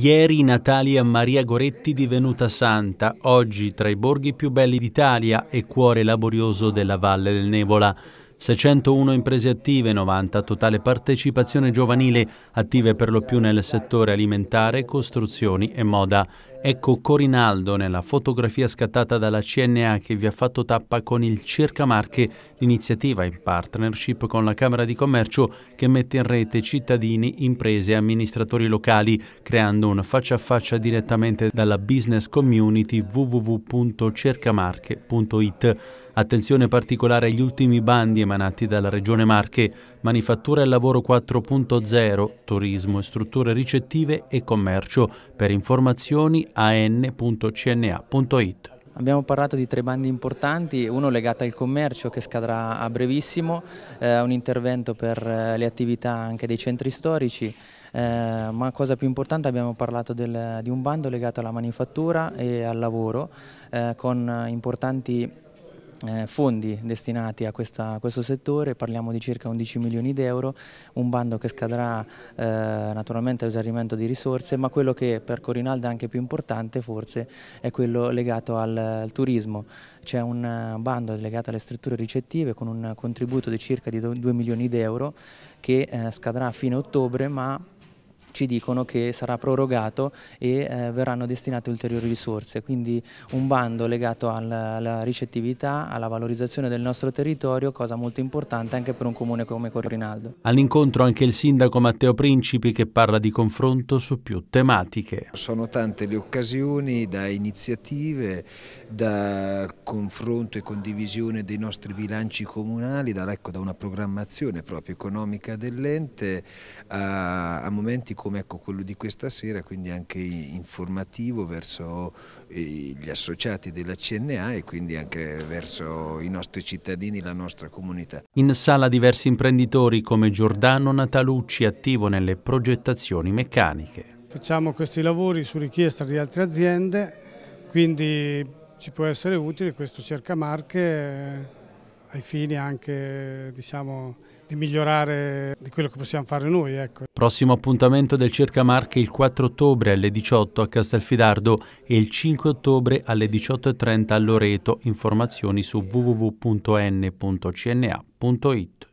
Ieri Natalia Maria Goretti divenuta santa, oggi tra i borghi più belli d'Italia e cuore laborioso della Valle del Nevola. 601 imprese attive, 90 totale partecipazione giovanile, attive per lo più nel settore alimentare, costruzioni e moda. Ecco Corinaldo nella fotografia scattata dalla CNA che vi ha fatto tappa con il Circa Marche, l'iniziativa in partnership con la Camera di Commercio che mette in rete cittadini, imprese e amministratori locali, creando un faccia a faccia direttamente dalla business community www.cercamarche.it. Attenzione particolare agli ultimi bandi emanati dalla Regione Marche manifattura e lavoro 4.0, turismo e strutture ricettive e commercio. Per informazioni an.cna.it. Abbiamo parlato di tre bandi importanti, uno legato al commercio che scadrà a brevissimo, eh, un intervento per eh, le attività anche dei centri storici, eh, ma cosa più importante abbiamo parlato del, di un bando legato alla manifattura e al lavoro eh, con importanti eh, fondi destinati a, questa, a, questo settore, parliamo di circa 11 milioni di euro, un bando che scadrà eh, naturalmente a esaurimento di risorse, ma quello che per Corinalda è anche più importante forse è quello legato al, al turismo. C'è un eh, bando legato alle strutture ricettive con un contributo di circa di 2 milioni di euro che eh, scadrà a fine ottobre, ma ci dicono che sarà prorogato e eh, verranno destinate ulteriori risorse, quindi un bando legato alla, alla, ricettività, alla valorizzazione del nostro territorio, cosa molto importante anche per un comune come Corrinaldo. All'incontro anche il sindaco Matteo Principi che parla di confronto su più tematiche. Sono tante le occasioni da iniziative, da confronto e condivisione dei nostri bilanci comunali, da, ecco, da una programmazione proprio economica dell'ente a, a momenti come ecco, quello di questa sera, quindi anche informativo verso eh, gli associati della CNA e quindi anche verso i nostri cittadini, la nostra comunità. In sala diversi imprenditori come Giordano Natalucci attivo nelle progettazioni meccaniche. Facciamo questi lavori su richiesta di altre aziende, quindi ci può essere utile questo cercamarche eh, ai fini anche diciamo, di migliorare di quello che possiamo fare noi. Ecco. Prossimo appuntamento del Cerca Marche il 4 ottobre alle 18 a Castelfidardo e il 5 ottobre alle 18.30 a Loreto. Informazioni su www.n.cna.it.